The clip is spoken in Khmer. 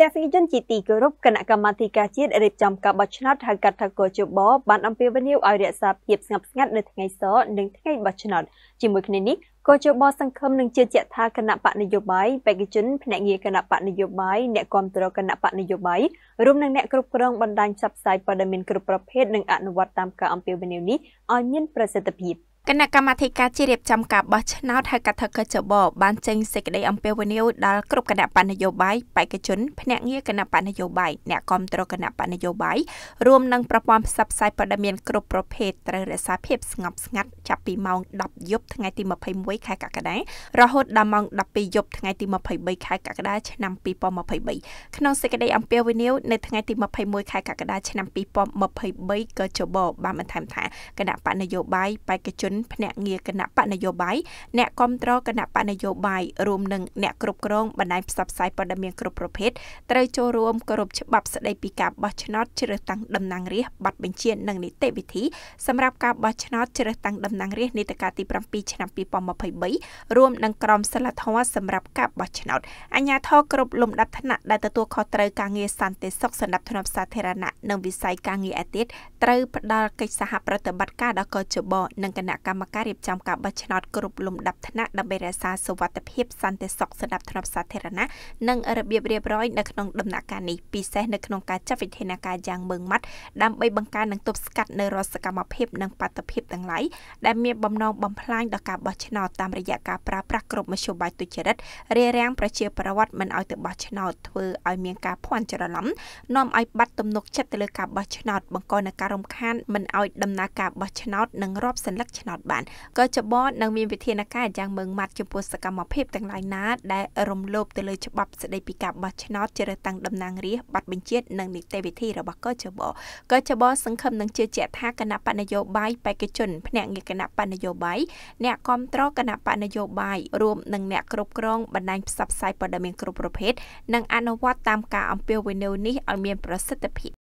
តែវិជនជាទីគោរពគណៈកម្មាធិការជាតិរៀបចំការបោះឆ្នោតហៅកាត់ថាកោជបបានអំពាវនាវឲ្យរក្សាភាពស្ងប់ស្ងាត់នៅថ្ងៃសរនិងថ្ងៃបោះឆ្នោតជាមួយគ្នានេះកោជបសង្ឃឹមនឹងជឿជាក់ថាគណៈបកនយោបាយបេក្ខជនភ្នាក់ងារគណៈបកនយោបាយអ្នកគ្រប់គ្រងគណៈបកនយោបាយរួមនឹងអ្នកគ្រប់គ្រងបណ្ដាញផ្សព្វផ្សាយព័ត៌មានគ្រប់ប្រភេទនឹងអនុវត្តតាមការអំពាវនាវនេះឲ្យមានប្រសិទ្ធភាព។គណៈកម្មាធិការជារៀបចំការបោះឆ្នោតហៅកាត់ថកចបបានចេញសេចក្តីអំពាវនាវដល់គ្រប់គណៈបណ្ឌនយោបាយបេក្ខជនភ្នាក់ងារគណៈបណ្ឌនយោបាយអ្នកគ្រប់គ្រងគណៈបណ្ឌនយោបាយរួមនឹងប្រព័ន្ធផ្សព្វផ្សាយព័ត៌មានគ្រប់ប្រភេទត្រូវរក្សាភាពស្ងប់ស្ងាត់ចាប់ពីម៉ោង10យប់ថ្ងៃទី21ខែកក្កដារហូតដល់ម៉ោង12យប់ថ្ងៃទី23ខែកក្កដាឆ្នាំ2023ក្នុងសេចក្តីអំពាវនាវនៅថ្ងៃទី21ខែកក្កដាឆ្នាំ2023កចបបានបន្ថែមថាគណៈបណ្ឌនយោបាយបេក្ខជនភ្នាក់ងារគណៈបកនយោបាយអ្នកគ្រប់គ្រងគណៈបកនយោបាយរួមនឹងអ្នកគ្រប់គ្រងបណ្ដាញផ្សព្វផ្សាយព័ត៌មានគ្រប់ប្រភេទត្រូវចូលរួមគោរពច្បាប់ស្ដីពីការបោះឆ្នោតជ្រើសតាំងតំណាងរាស្ត្រប័ណ្ណបញ្ជានិងនីតិវិធីសម្រាប់ការបោះឆ្នោតជ្រើសតាំងតំណាងរាស្ត្រនីតិកាលទី7ឆ្នាំ2023រួមនឹងក្រមសីលធម៌សម្រាប់ការបោះឆ្នោតអញ្ញាធរគ្រប់លំដាប់ថ្នាក់ដែលទទួលខុសត្រូវការងារសន្តិសុខសណ្ដាប់ធ្នាប់សាធារណៈនិងវិស័យការងារឯទៀតត្រូវផ្ដល់កិច្ចសហប្រតិបត្តិការដល់កជបនិងគណៈកម្មការរៀបចំការបោះឆ្នោតគ្រប់លំដាប់ថ្នាក់ដើម្បីរក្សាសុវត្ថិភាពសន្តិសុខស្ដាប់ធ្នាប់សាធារណៈនិងរបៀបរៀបរយនៅក្នុងដំណាក់កាលនេះពិសេសនៅក្នុងការចាត់វិធានការយ៉ាងម៉ឺងម៉ាត់ដើម្បីបង្ការនិងទប់ស្កាត់នៅរាល់សកម្មភាពនិងបាតុភិបទាំងឡាយដែលមានបំណងបំផ្លាញដល់ការបោះឆ្នោតតាមរយៈការប្រើប្រាស់គ្រប់មធ្យោបាយទុច្ចរិតរារាំងប្រជាប្រដ្ឋមិនឲ្យទៅបោះឆ្នោតធ្វើឲ្យមានការភ័ន្តច្រឡំនាំឲ្យបាត់ទំនុកចិត្តទៅលើការបោះឆ្នោតបង្កនៅការរំខានមិនឲ្យដំណើរការបោះឆ្នោតនិងរອບសញ្ញាឆ្នោតត់បានក៏ច្បតនឹងមានវិធានការយ៉ាងម៉ឺងម៉ាត់ចំពោះសកម្មភាពទាំងឡាយណា ដែលរំលោភទៅលើច្បាប់ស្តីពីការបោះឆ្នោតជ្រើសតាំងតំណាងរាស្ត្របាត់បញ្ជាតិនិងនីតិវិធីរបស់កជបកជបសង្ឃឹមនឹងជឿជាក់ថាគណៈបកនយោបាយបេក្ខជនភ្នាក់ងារគណៈបកនយោបាយអ្នកគ្រប់គ្រងគណៈបកនយោបាយរួមនឹងអ្នកគ្រប់គ្រងបណ្ដាញផ្សព្វផ្សាយព័ត៌មានគ្រប់ប្រភេទនិងអនុវត្តតាមការអំពាវនាវនេះឲ្យមានប្រសិទ្ធភាព